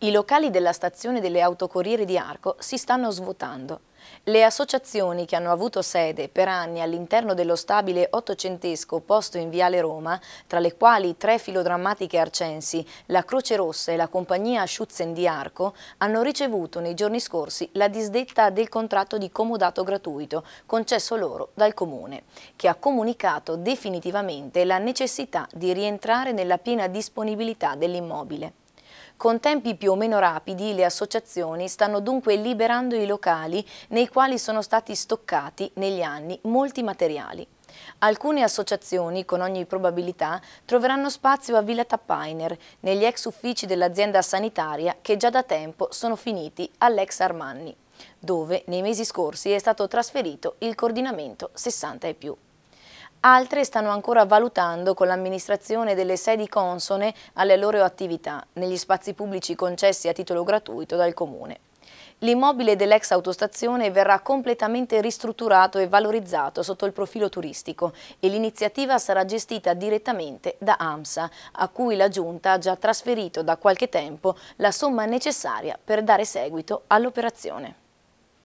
I locali della stazione delle autocorriere di Arco si stanno svuotando. Le associazioni che hanno avuto sede per anni all'interno dello stabile ottocentesco posto in Viale Roma, tra le quali tre filodrammatiche arcensi, la Croce Rossa e la compagnia Schutzen di Arco, hanno ricevuto nei giorni scorsi la disdetta del contratto di comodato gratuito concesso loro dal Comune, che ha comunicato definitivamente la necessità di rientrare nella piena disponibilità dell'immobile. Con tempi più o meno rapidi le associazioni stanno dunque liberando i locali nei quali sono stati stoccati negli anni molti materiali. Alcune associazioni, con ogni probabilità, troveranno spazio a Villa Tappainer, negli ex uffici dell'azienda sanitaria che già da tempo sono finiti all'ex Armanni, dove nei mesi scorsi è stato trasferito il coordinamento 60 e più. Altre stanno ancora valutando con l'amministrazione delle sedi consone alle loro attività negli spazi pubblici concessi a titolo gratuito dal Comune. L'immobile dell'ex autostazione verrà completamente ristrutturato e valorizzato sotto il profilo turistico e l'iniziativa sarà gestita direttamente da AMSA, a cui la Giunta ha già trasferito da qualche tempo la somma necessaria per dare seguito all'operazione.